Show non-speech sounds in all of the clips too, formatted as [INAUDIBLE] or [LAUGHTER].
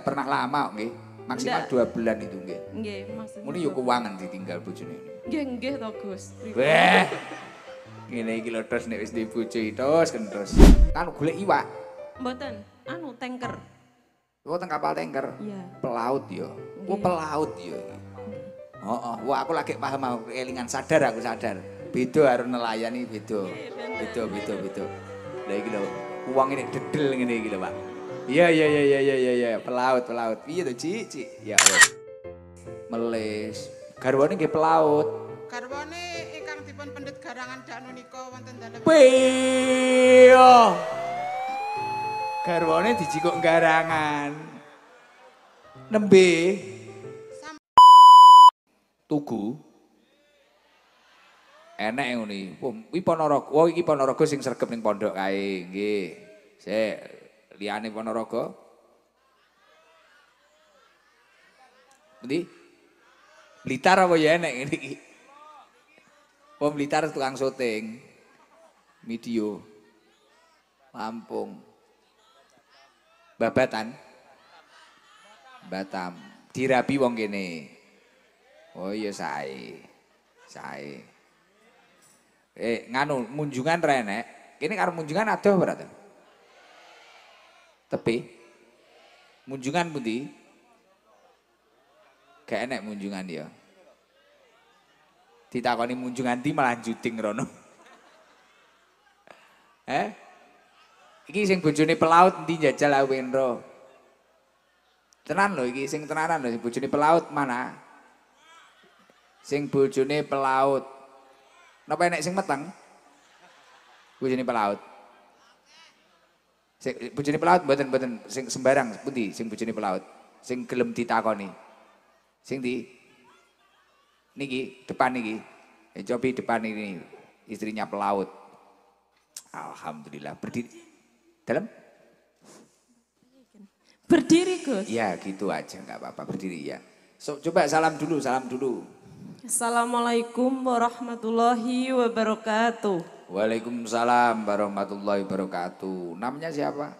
pernah lama nggih. Maksimal dua bulan itu nggih. Nggih, maksudnya. Muni yo keuangan ditinggal bojone. Nggih, nggih to, Gus. Weh. Ngene iki lho terus nek wis duwe bojo terus Kan anu golek iwak. Mboten, anu tanker. Oh, teng kapal tanker. Iya. Pelaut yo. Gue oh, pelaut yo. Oh, oh, wah aku lagi paham aku kelingan sadar aku sadar. Beda harus nelayan iki beda. Beda, beda, beda. Lah iki lho, uang ini dedel ngene iki lho, Pak. Iya iya iya iya iya iya ya. pelaut pelaut. Iya tuh cici. Iya. Meles. Garwane nggih pelaut. Garwane ingkang dipun pendet garangan dak nika wonten dalem. Piyo. Garwane dijikuk garangan. Nembe. Sam Tugu. Enak yang ini. Wah, ponorogo. Wah, ini ponorogo sing sergap ning pondok kaya. Nggih. Saya liyane ponorogo Nanti Blitar apa ya enek ini Oh Blitar tukang syuting Medio Lampung Babatan Batam Dirabi wong kene Oh iya saya Saya Eh nganu munjungan renek Kini karo munjungan ada berarti Tepi. Munjungan pundi? Gak enek munjungan ya. Ditakoni munjungan di malah juting rono. [LAUGHS] eh? Iki sing bojone pelaut ndi jajal aku Tenan lho iki sing tenanan lho sing bojone pelaut mana? Sing bojone pelaut. Napa enek sing meteng? Bojone pelaut. Sing bojone pelaut mboten-mboten sing sembarang pundi sing bojone pelaut sing gelem ditakoni. Sing di niki depan niki. Eh, depan ini istrinya pelaut. Alhamdulillah berdiri dalam berdiri Gus. Ya gitu aja nggak apa-apa berdiri ya. So, coba salam dulu, salam dulu. Assalamualaikum warahmatullahi wabarakatuh. Waalaikumsalam warahmatullahi wabarakatuh. Namanya siapa?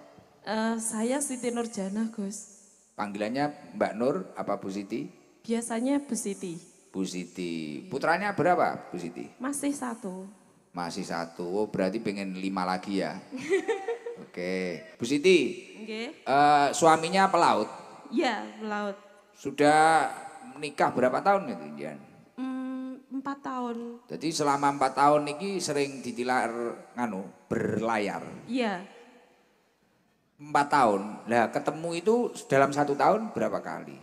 Uh, saya Siti Nurjana, Gus. Panggilannya Mbak Nur apa Bu Siti? Biasanya Bu Siti. Bu Siti. Putranya berapa Bu Siti? Masih satu. Masih satu, oh, berarti pengen lima lagi ya? [LAUGHS] Oke. Bu Siti, okay. uh, eh, suaminya pelaut? Iya, pelaut. Sudah menikah berapa tahun itu, Empat tahun. Jadi selama empat tahun ini sering ditilar nganu berlayar. Iya. Empat tahun. Nah ketemu itu dalam satu tahun berapa kali?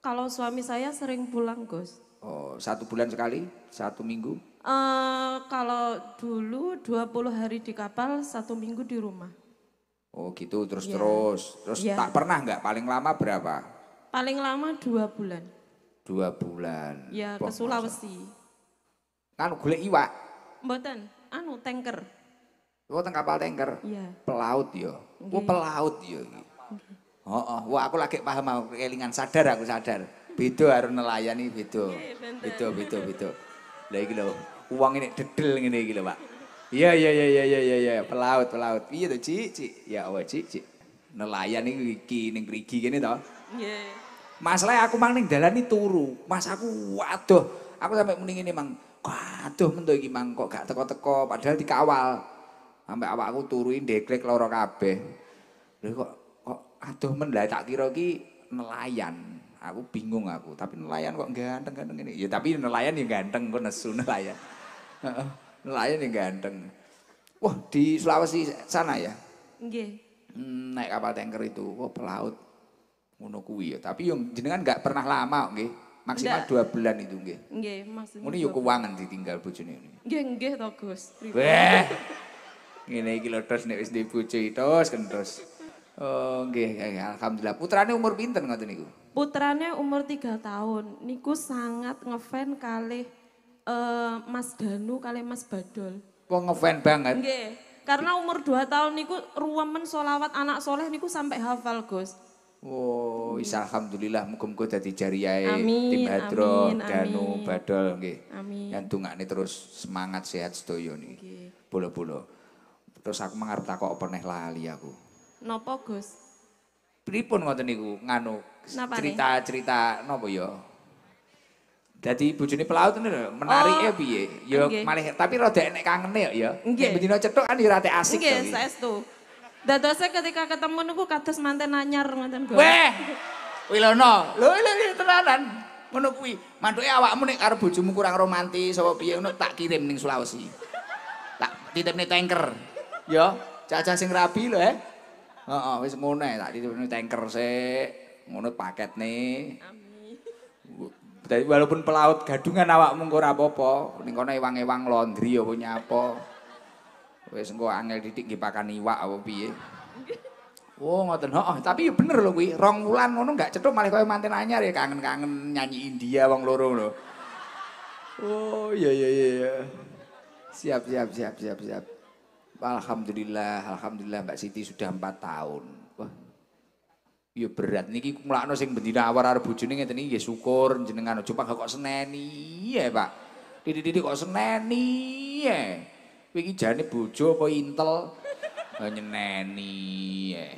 Kalau suami saya sering pulang Gus. Oh satu bulan sekali? Satu minggu? Uh, kalau dulu 20 hari di kapal, satu minggu di rumah. Oh gitu terus ya. terus terus ya. tak pernah nggak paling lama berapa? Paling lama dua bulan. Dua bulan. Ya Bom, ke Sulawesi. Kan golek iwa. Mboten, anu tanker. Oh, teng kapal tanker. Iya. Pelaut yo. Okay. Oh, pelaut yo. Okay. Oh, oh, wah aku lagi paham aku kelingan sadar aku sadar. Bido harus nelayan nih bido. Bido bido bido. Lah gitu. uang ini dedel ngene iki Pak. Iya, iya, iya, iya, iya, iya, ya. pelaut, pelaut. Iya tuh, Cik, Cik. Ya Allah, oh, Cik, Cik. Nelayan ini iki ning mriki kene to. Nggih. Masalahnya aku mang ning dalan turu. Mas aku waduh, aku sampai mending ini mang Waduh mentok iki mangkok kok gak teko-teko padahal dikawal. Ambek awakku turuin deklek loro kabeh. Lho kok kok aduh men lah tak kira iki nelayan. Aku bingung aku, tapi nelayan kok ganteng-ganteng ini. Ya tapi nelayan yang ganteng kok nesu nelayan. nelayan yang ganteng. Wah, di Sulawesi sana ya? Nggih. Hmm, naik kapal tanker itu, kok pelaut ngono kuwi ya. Tapi yang jenengan nggak pernah lama nggih. Okay? maksimal Nggak. dua bulan itu nggih. Nggih, maksudnya. Muni yo keuangan ditinggal bojone ini. Nggih, nggih to, Gus. Wah, Ngene iki lho nih nek wis duwe bojo tos kentos. Oh, nggih, alhamdulillah. Putrane umur pinten ngoten niku? Putrane umur tiga tahun. Niku sangat ngefan kali uh, eh, Mas Danu kali Mas Badol. Wong ngefan banget. Nggih. Karena umur dua tahun niku ruwemen solawat anak soleh niku sampai hafal, Gus. Oh, hmm. isa alhamdulillah muga-muga dadi jariyae tim Hadro Danu Badol nggih. Amin. Yang dungane terus semangat sehat sedoyo niki. Nggih. bolo bola Terus aku mengarep kok apa neh lali aku. Napa, Gus? Pripun ngoten niku nganu cerita-cerita napa ya? Dadi bojone pelaut niku menarike oh, piye? Ya malih tapi rada kangen kangene ya. Nggih. Mbenjina cethuk kan ya rate asik. Nggih, saestu. Dadose ketika ketemu niku kados manten anyar ngoten. Weh. Wilono. Lho lho tenanan. Ngono kuwi. Manduke awakmu nek karo bojomu kurang romantis sapa piye ngono tak kirim ning Sulawesi. Tak titipne tanker. Yo? jajah sing rabi lho eh. Heeh, wis ngono tak titipne tanker sik. Ngono paket ne. Amin. Walaupun pelaut gadungan awakmu kok ora apa-apa, ning kono ewang-ewang laundry apa Wis engko angel titik nggih pakan iwak apa piye. Oh ngoten heeh, tapi ya bener lho kuwi, rong wulan ngono gak cetuk malah kaya manten anyar ya kangen-kangen nyanyi India wong loro lho. Oh iya iya iya. iya. Siap siap siap siap siap. Alhamdulillah, alhamdulillah Mbak Siti sudah 4 tahun. Wah. Ya berat niki mlakno sing bendina awar arep bojone ngeten iki ya syukur jenengan aja kok seneni ya Pak. Titi-titi kok seneni ya. Kowe iki jane bojo apa intel? [LAUGHS] Nyeneni. Eh.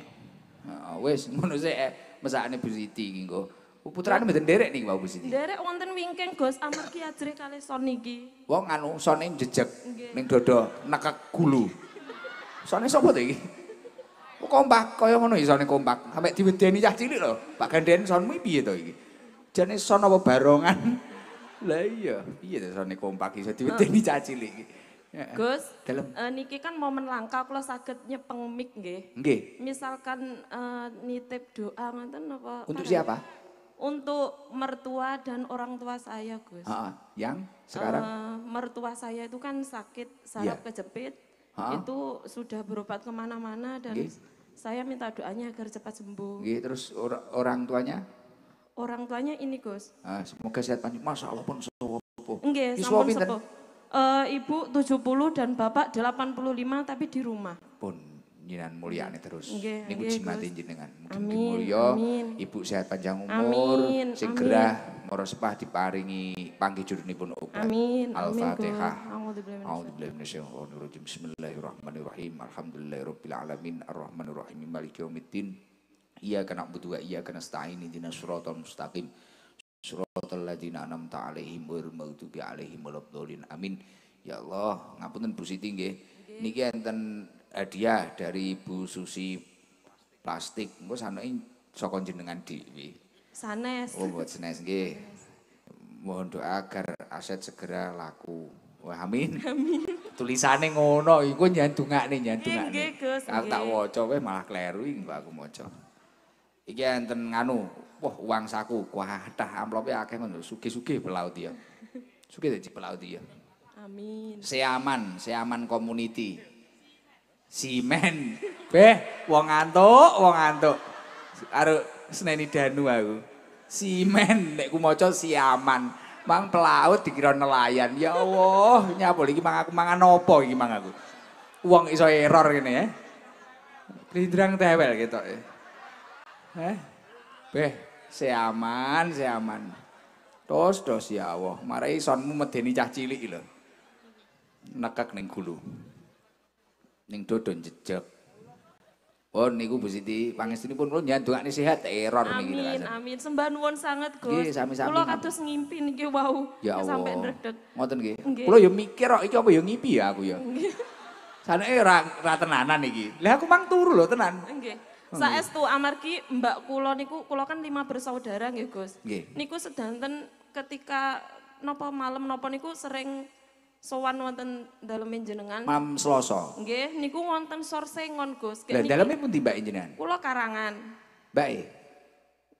Nah, wis [LAUGHS] ngono sik eh. mesakane Bu Siti iki engko. Putrane mboten nderek niki Bu Siti. Nderek wonten wingking Gus amargi ajre kalih son niki. Wong nganu sone njejeg ning dodo nekek gulu. Sone sapa to iki? Kompak kaya ngono isone kompak. Sampai diwedeni cah cilik lho. Pak Gandhen sonmu piye to iki? Jane son apa barongan? [LAUGHS] Lah iya, piye to sone kompak iso diwedeni cah cilik iki? Gus, uh, niki kan mau langka kalau sakit nyepeng mik nggih. Nggih. Misalkan uh, nitip doa ngoten apa? Untuk siapa? Untuk mertua dan orang tua saya, Gus. Uh, yang sekarang? Uh, mertua saya itu kan sakit saraf yeah. kejepit. Uh. Itu sudah berobat kemana-mana dan Nge. saya minta doanya agar cepat sembuh. Nge. terus or orang tuanya? Orang tuanya ini, Gus. Uh, semoga sehat panjang. masa. Allah pun sepupu. Nggih, sampun sepuh uh, ibu 70 dan bapak 85 tapi di rumah. Pun mulia mulyane terus. Nggih, niku jimate jenengan. Mugi mulya, ibu sehat panjang umur, amin, segera moro sepah diparingi panggih jurunipun obat. Amin. Al-Fatihah. A'udzubillahi minasyaitonir rajim. Bismillahirrahmanirrahim. Alhamdulillahirabbil alamin arrahmanirrahim maliki yaumiddin. Iyyaka na'budu wa iyyaka nasta'in ihdinas mustaqim. Suratul ladin anam ta'alihim wa irmautubi alihim wa labdolin amin Ya Allah, ngapunten Bu Siti nggih. Niki enten hadiah dari Bu Susi plastik. Engko sanake saka jenengan dhewe. Sanes. Oh, buat Sanes nggih. Mohon doa agar aset segera laku. Wah, amin. Amin. Tulisane ngono, iku nyen dungakne, nyen dungakne. Aku tak waca wae malah kleru iki aku maca. Iki enten nganu, Wah, uang saku kuatah amplopnya akeh ngono. Sugih-sugih pelaut dia ya. Sugih dadi pelaut dia. Ya. Amin. Seaman, seaman community. Simen. Beh, wong ngantuk wong ngantuk aru seneni danu aku. Simen nek ku maca siaman. Mang pelaut dikira nelayan. Ya Allah, nyapa iki mang aku mangan opo iki mang aku. Wong iso error gini ya. Kelindrang tewel gitu, ya. Beh, Si aman, si aman. Tos dos ya Allah, marai sonmu medeni cah cilik lho. Nekek ning gulu. Ning dodon jejeg. Pun niku Bu Siti, pangestuni pun kula nyandungane sehat eh, error niki. Amin, amin. Sembah nuwun sanget, Gus. Nggih, sami-sami. Kula kados ngimpi niki wau. Ya Allah. Sampai ndredeg. Ngoten nggih. Kula ya mikir kok oh, iki apa ya ngimpi ya aku ya. Sanake ra, ra tenanan iki. Lah aku mang turu lho tenan. Nggih. saes hmm. tuh amargi mbak kulo niku kulo kan lima bersaudara nggih Gus. Nggih. Niku sedanten ketika nopo malam nopo niku sering sowan wonten dalam jenengan. Mam Selasa. Nggih, niku wonten sorsengon Gus. Lah daleme pundi Mbak jenengan? Kulo Karangan. Mbak e.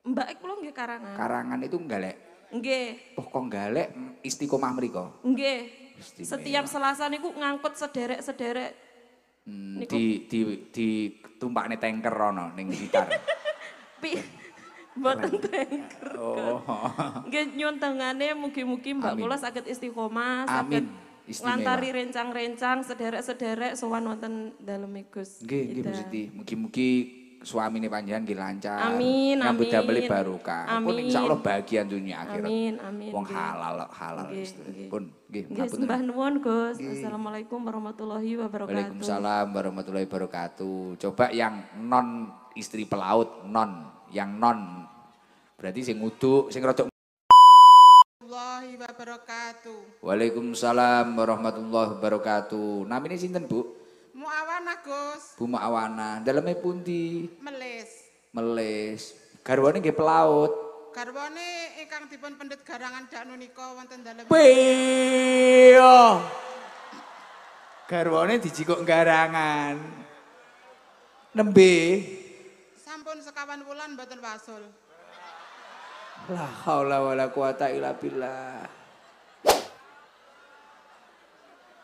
Mbak e kula nggih Karangan. Karangan itu nggalek. Nggih. Oh kok nggalek istiqomah mriko. Nggih. Setiap Selasa niku ngangkut sederek-sederek Hmm. di di di tumpakne tanker rono ning gitar. [LAUGHS] Pi mboten tanker. Oh. Nggih nyuntengane mugi-mugi Mbak Amin. kula saged istiqomah, saged lantari rencang-rencang sederek-sederek sowan wonten dalem Gus. Nggih, nggih Mugi-mugi suamine panjenengan nggih lancar. Amin. Nyambut damel e barokah. Pun insyaallah bahagia dunia akhirat. Amin. Amin. Wong halal halal Pun nggih. Nggih sembah nuwun Gus. Assalamualaikum warahmatullahi wabarakatuh. Waalaikumsalam warahmatullahi wabarakatuh. Coba yang non istri pelaut non, yang non. Berarti sing nguduk, sing rodok warahmatullahi wabarakatuh. Waalaikumsalam warahmatullahi wabarakatuh. Namine sinten, Bu? awana Gus. Buma awana. Daleme pundi? Meles. Meles. Garwane nggih pelaut. Garwane ingkang dipun pendet garangan dak nika wonten dalem. Piyo. Garwane dicikuk garangan. Nembe. Sampun sekawan wulan mboten wasul. La haula wala quwata illa billah.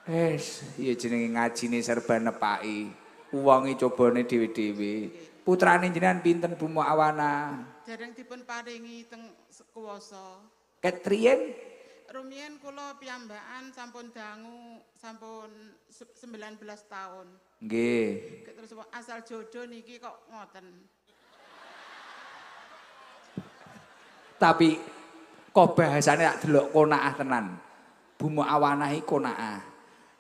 Wes, ya jenenge ngajine serba nepaki. Uwangi cobane dhewe-dhewe. Putrane jenengan pinten Bu Awana? Dereng dipun paringi teng kuwasa. Ketrien? Rumien kula piyambakan sampun dangu sampun 19 tahun. Nggih. Terus asal jodoh niki kok ngoten. Tapi kok bahasane tak delok konaah tenan. Bumu awanah iki konaah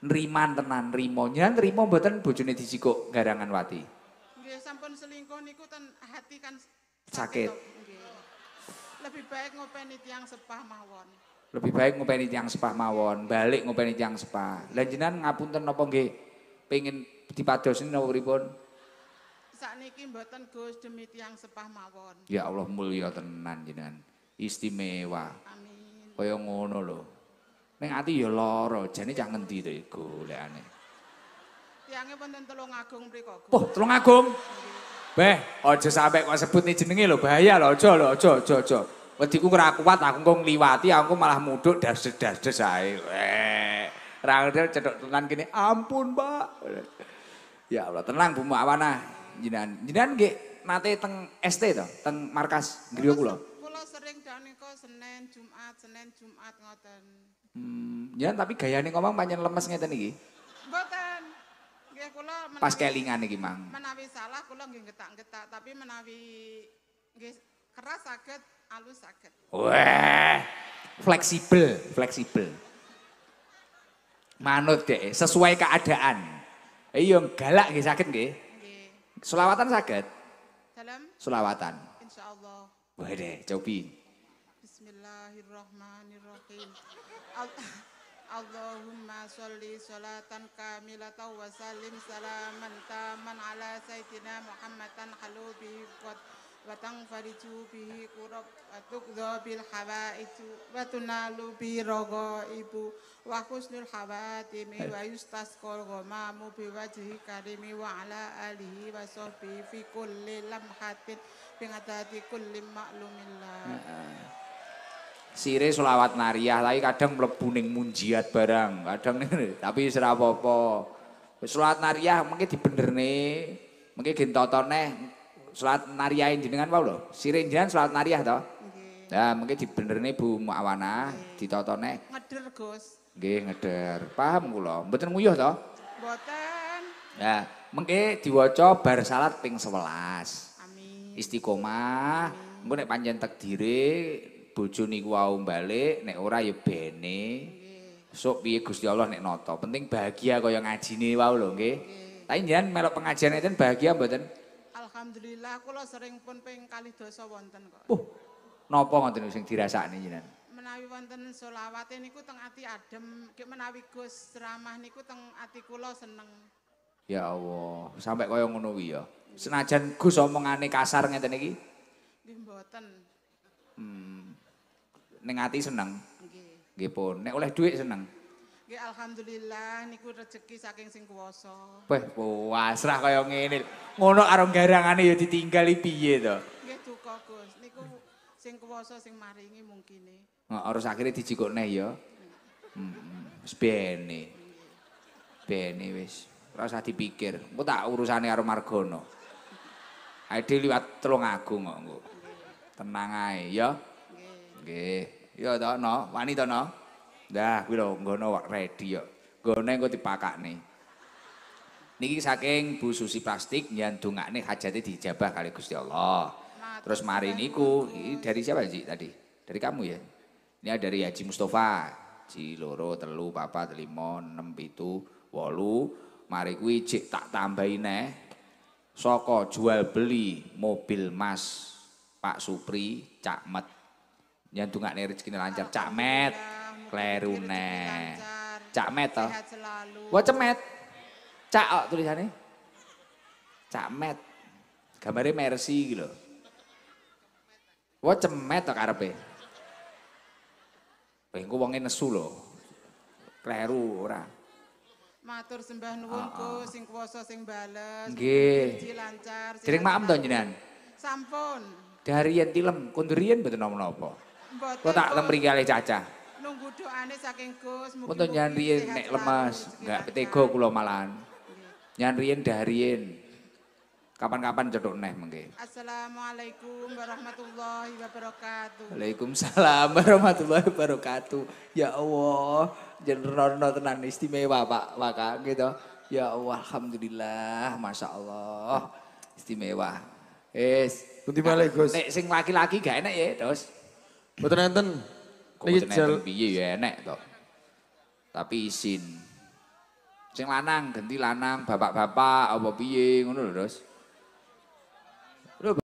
nriman tenan nrimo nyen nrimo mboten bojone disikuk garangan wati nggih sampun selingkuh niku ten hati kan sakit, lebih baik ngopeni tiang sepah mawon lebih baik ngopeni tiang sepah mawon balik ngopeni tiang sepah lan jenengan ngapunten napa nggih pengin dipadosni napa pripun sakniki mboten Gus demi tiang sepah mawon ya Allah mulia tenan jenengan istimewa amin kaya ngono lho Neng ati ya loro, jane cah ngendi to iku lekane. Tiange wonten Tulung Agung mriku. Poh, Tulung Agung. Beh, aja sampe kok sebut nih jenenge lho, bahaya lho, aja lho, aja aja aja. ku ora kuat, aku kok ngliwati, aku malah mudhuk das-das ae. Eh, ra cetok tenan kene, ampun, Mbak. Ya Allah, tenang Bu Mawana. Jinan, jinan nggih nate teng ST to, teng markas griya kula. Kula sering dan nika Senin, Jumat, Senin, Jumat ngoten. Hmm, ya tapi nih ngomong panjang lemes ngeten iki. Mboten. Nggih kula menawi, pas kelingan iki, Mang. Menawi salah kula nggih getak-getak, tapi menawi nggih keras saged, alus saged. Wah. Fleksibel, fleksibel. Manut deh, sesuai keadaan. Iya, galak nggih saged nggih. Nggih. Selawatan saged. Dalam selawatan. Insyaallah. Wah deh, cobi. Bismillahirrahmanirrahim. Allahumma sholli sholatan kamilatan wa sallim salaman taman ala sayyidina Muhammadan halu bihi wa tanfariju bihi kurab wa tuqdha bil hawaitu wa tunalu bi ibu wa husnul hawatimi wa yustasqal ghamamu bi wajhi karimi wa ala alihi wa sahbihi fi kulli lamhatin bi kulli ma'lumin sire selawat nariah tapi kadang mlebu ning munjiat barang kadang tapi ora apa-apa selawat nariah mengki dibenerne mengki gen totone selawat nariah jenengan wae lho sire jenengan selawat nariah to nggih okay. mengki dibenerne Bu Muawana okay. ditotone ngeder Gus nggih ngeder paham kula mboten nguyuh to mboten ya mengki diwaca bar salat ping 11 amin istiqomah mengko nek panjen takdire bojo niku wau balik nek ora ya bene sok piye Gusti Allah nek nata penting bahagia kaya ngajine wau lho nggih tapi jangan melok pengajian itu bahagia mboten Alhamdulillah kula sering pun ping kalih dosa wonten kok Oh napa ngoten sing dirasakne jenengan menawi wonten selawat niku teng ati adem kek menawi Gus ceramah niku teng ati kula seneng Ya Allah sampai kaya ngono kuwi ya senajan Gus omongane kasar ngeten iki Nggih mboten Hmm, ning ati seneng. Nggih. pun. Nek oleh duit seneng. Nggih alhamdulillah niku rejeki saking sing kuwasa. Wah, wasrah kaya ngene. Ngono karo garangane ya ditinggal piye to? Nggih duka, Gus. Niku sing kuwasa sing maringi mungkin. Nah, harus akhirnya dijikuk neh ya. Hmm, bene. Bene wis. Ora usah dipikir. Engko tak urusane karo Margono. Ade liwat telung agung kok. Tenang ae ya. Nggih. Ya to, no, wani to, no. dah, kuwi lho nggono wak ready yo. Nggone engko dipakakne. Niki saking Bu Susi Plastik yen dongakne hajate dijabah kali Gusti Allah. Terus mari niku ini dari siapa sih tadi? Dari kamu ya. Ini dari Haji Mustafa. Ji loro, telu, papat, lima, enam, pitu, wolu. Mari kuwi cik tak tambahi neh. Soko jual beli mobil Mas Pak Supri Cak Met yang dungak nih rezeki lancar. Cak Met. Kleru ne, Cak Met toh. Gua cemet. Cak oh, tulisannya. Cak Met. Gambarnya Mercy gitu. Gua cemet toh karepe. Pengen wonge nesu loh. Kleru ora. Matur sembah nuwun oh, oh. sing kuwasa sing bales. Nggih. lancar. Jering maem to jenengan? Sampun. Dari yang tilem, kundurian betul napa-napa. Kok tak lembri kali Caca. Nunggu doane saking Gus. Mboten nyan riyen nek lemes, enggak petego kula malahan. Nyan riyen Kapan-kapan cetuk neh mengke. Assalamualaikum warahmatullahi wabarakatuh. Waalaikumsalam [LAUGHS] warahmatullahi wabarakatuh. Ya Allah, jenrono tenan istimewa Pak Waka gitu. Ya Allah, alhamdulillah, masya Allah, istimewa. Es, Kunti balik Gus. Nek sing laki-laki gak enak ya, terus. Mboten enten. Kok jal... piye ya enek to. Tapi isin. Sing lanang ganti lanang, bapak-bapak apa piye ngono lho,